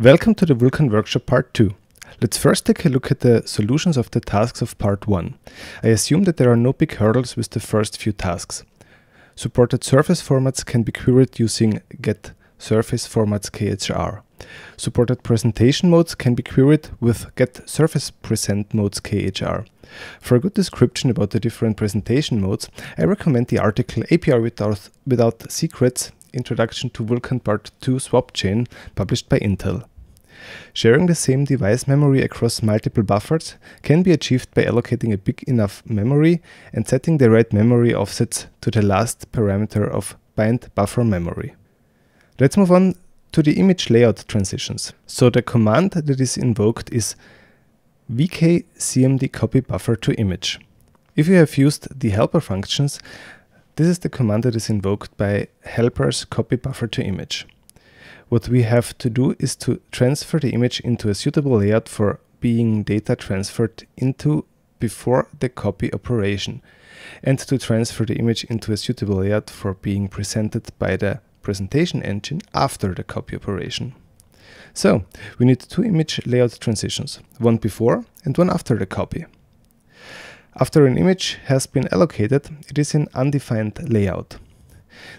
Welcome to the Vulkan workshop part 2. Let's first take a look at the solutions of the tasks of part 1. I assume that there are no big hurdles with the first few tasks. Supported surface formats can be queried using get surface formats KHR. Supported presentation modes can be queried with get surface present modes KHR. For a good description about the different presentation modes, I recommend the article API without, without secrets Introduction to Vulkan Part 2 swap chain published by Intel. Sharing the same device memory across multiple buffers can be achieved by allocating a big enough memory and setting the right memory offsets to the last parameter of bind buffer memory. Let's move on to the image layout transitions. So the command that is invoked is vkcmd copy buffer to image. If you have used the helper functions, this is the command that is invoked by helpers copy buffer to image. What we have to do is to transfer the image into a suitable layout for being data transferred into before the copy operation and to transfer the image into a suitable layout for being presented by the presentation engine after the copy operation. So, we need two image layout transitions, one before and one after the copy. After an image has been allocated, it is in undefined layout.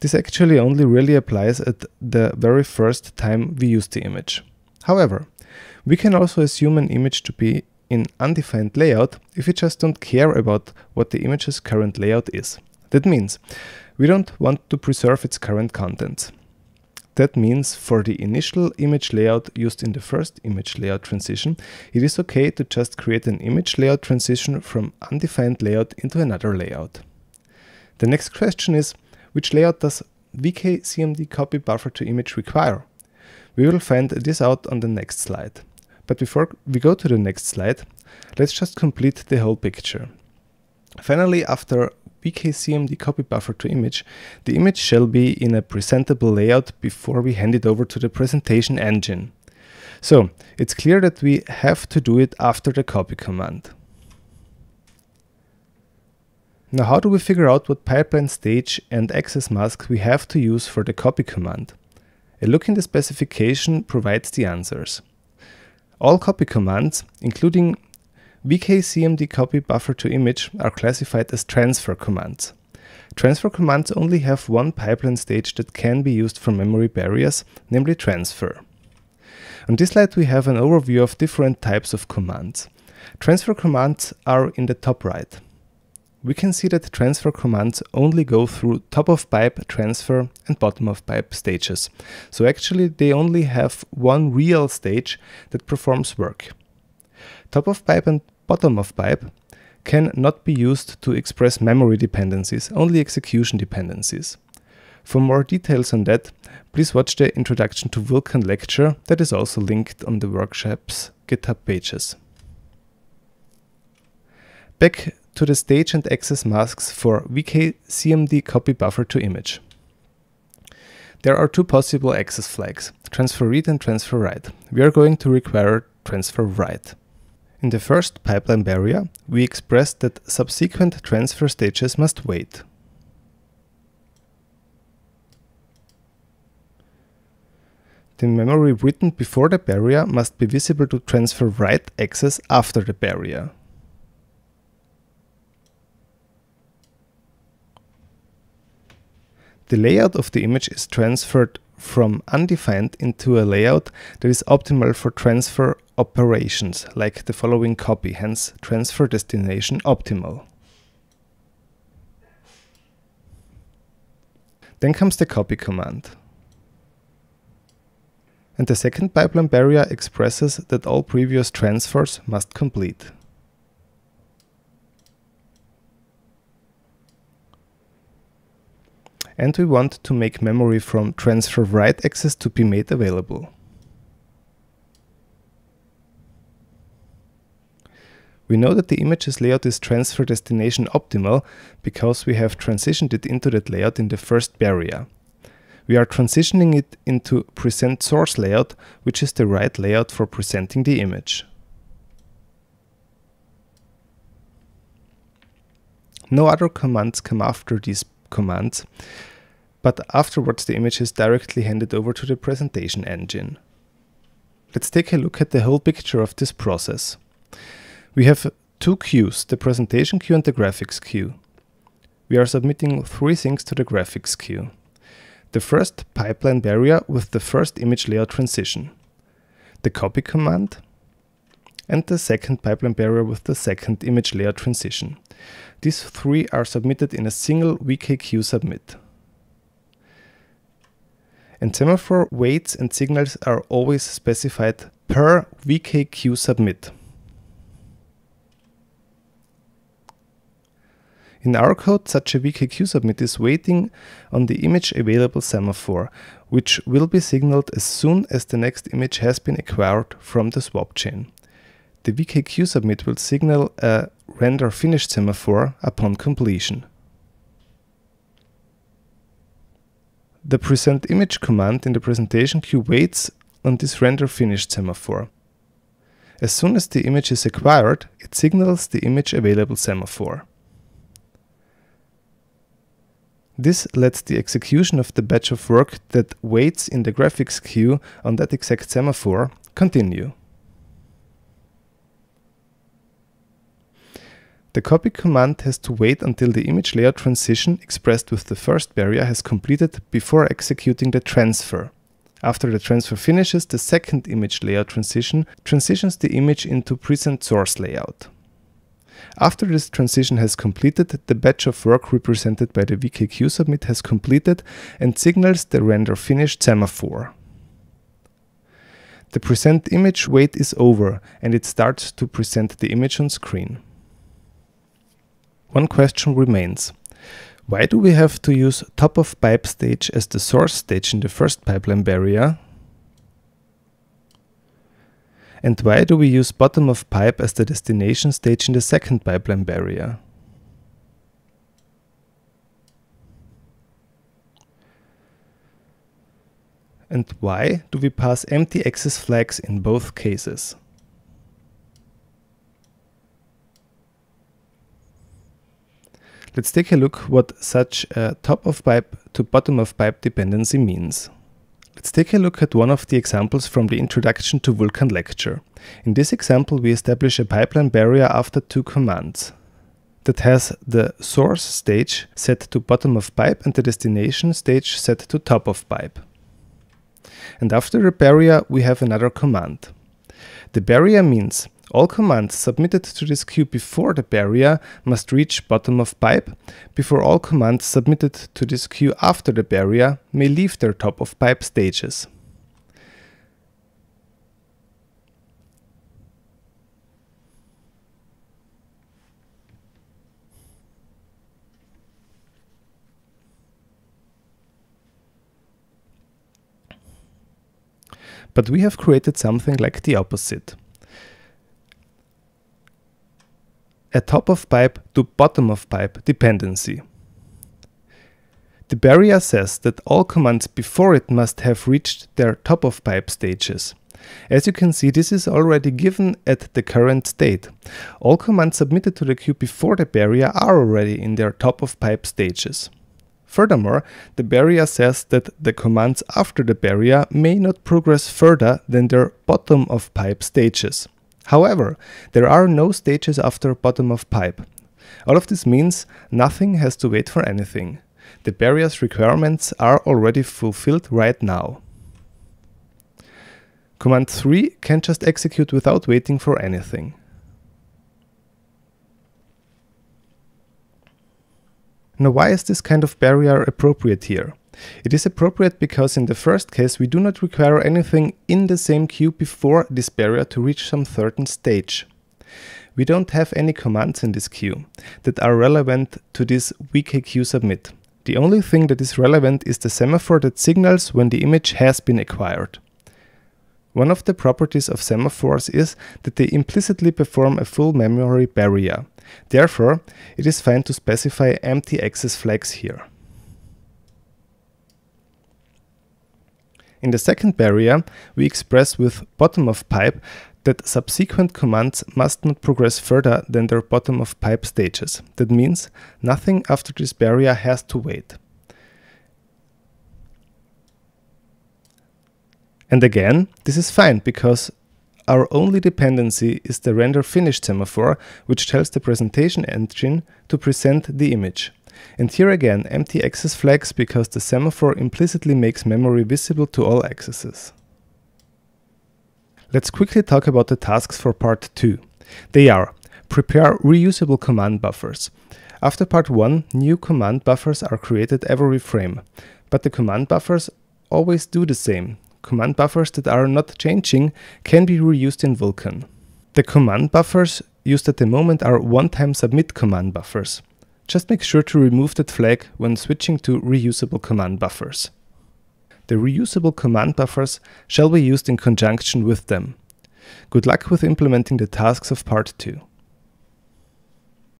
This actually only really applies at the very first time we use the image. However, we can also assume an image to be in undefined layout if we just don't care about what the image's current layout is. That means we don't want to preserve its current contents. That means for the initial image layout used in the first image layout transition, it is okay to just create an image layout transition from undefined layout into another layout. The next question is, which layout does VKCMD copy buffer to image require? We will find this out on the next slide. But before we go to the next slide, let's just complete the whole picture. Finally, after VKCMD copy buffer to image, the image shall be in a presentable layout before we hand it over to the presentation engine. So, it's clear that we have to do it after the copy command. Now how do we figure out what pipeline stage and access mask we have to use for the copy command? A look in the specification provides the answers. All copy commands, including VKCMD copy buffer to image are classified as transfer commands. Transfer commands only have one pipeline stage that can be used for memory barriers, namely transfer. On this slide we have an overview of different types of commands. Transfer commands are in the top right. We can see that transfer commands only go through top of pipe transfer and bottom of pipe stages. So actually they only have one real stage that performs work. Top of pipe and bottom of pipe can not be used to express memory dependencies, only execution dependencies. For more details on that, please watch the Introduction to Vulkan lecture that is also linked on the workshop's GitHub pages. Back to the stage and access masks for vkcmd copy buffer to image. There are two possible access flags, transfer read and transfer write. We are going to require transfer write. In the first pipeline barrier, we expressed that subsequent transfer stages must wait. The memory written before the barrier must be visible to transfer write access after the barrier. The layout of the image is transferred from undefined into a layout that is optimal for transfer operations, like the following copy, hence transfer destination optimal. Then comes the copy command. And the second pipeline barrier expresses that all previous transfers must complete. and we want to make memory from transfer write access to be made available. We know that the image's layout is transfer destination optimal because we have transitioned it into that layout in the first barrier. We are transitioning it into present source layout, which is the right layout for presenting the image. No other commands come after these commands, but afterwards the image is directly handed over to the presentation engine. Let's take a look at the whole picture of this process. We have two queues, the presentation queue and the graphics queue. We are submitting three things to the graphics queue. The first pipeline barrier with the first image layout transition. The copy command and the second pipeline barrier with the second image layer transition. These three are submitted in a single VKQ submit. And semaphore weights and signals are always specified per VKQ submit. In our code, such a VKQ submit is waiting on the image available semaphore, which will be signaled as soon as the next image has been acquired from the swap chain the VKQ submit will signal a render finished semaphore upon completion. The present image command in the presentation queue waits on this render finished semaphore. As soon as the image is acquired, it signals the image available semaphore. This lets the execution of the batch of work that waits in the graphics queue on that exact semaphore continue. The copy command has to wait until the image layer transition expressed with the first barrier has completed before executing the transfer. After the transfer finishes, the second image layer transition transitions the image into present source layout. After this transition has completed, the batch of work represented by the VKQ submit has completed and signals the render finished semaphore. The present image wait is over and it starts to present the image on screen. One question remains. Why do we have to use top of pipe stage as the source stage in the first pipeline barrier? And why do we use bottom of pipe as the destination stage in the second pipeline barrier? And why do we pass empty access flags in both cases? Let's take a look what such a top of pipe to bottom of pipe dependency means. Let's take a look at one of the examples from the Introduction to Vulkan lecture. In this example, we establish a pipeline barrier after two commands that has the source stage set to bottom of pipe and the destination stage set to top of pipe. And after the barrier, we have another command. The barrier means all commands submitted to this queue before the barrier must reach bottom of pipe, before all commands submitted to this queue after the barrier may leave their top of pipe stages. But we have created something like the opposite. a top of pipe to bottom of pipe dependency. The barrier says that all commands before it must have reached their top of pipe stages. As you can see, this is already given at the current state. All commands submitted to the queue before the barrier are already in their top of pipe stages. Furthermore, the barrier says that the commands after the barrier may not progress further than their bottom of pipe stages. However, there are no stages after bottom of pipe. All of this means nothing has to wait for anything. The barrier's requirements are already fulfilled right now. Command 3 can just execute without waiting for anything. Now why is this kind of barrier appropriate here? It is appropriate because in the first case we do not require anything in the same queue before this barrier to reach some certain stage. We don't have any commands in this queue that are relevant to this VKQ submit. The only thing that is relevant is the semaphore that signals when the image has been acquired. One of the properties of semaphores is that they implicitly perform a full memory barrier. Therefore, it is fine to specify empty access flags here. In the second barrier, we express with bottom of pipe that subsequent commands must not progress further than their bottom of pipe stages. That means nothing after this barrier has to wait. And again, this is fine because our only dependency is the render finished semaphore, which tells the presentation engine to present the image. And here again, empty access flags because the semaphore implicitly makes memory visible to all accesses. Let's quickly talk about the tasks for part 2. They are prepare reusable command buffers. After part 1, new command buffers are created every frame, but the command buffers always do the same. Command buffers that are not changing can be reused in Vulkan. The command buffers used at the moment are one-time submit command buffers. Just make sure to remove that flag when switching to reusable command buffers. The reusable command buffers shall be used in conjunction with them. Good luck with implementing the tasks of part 2.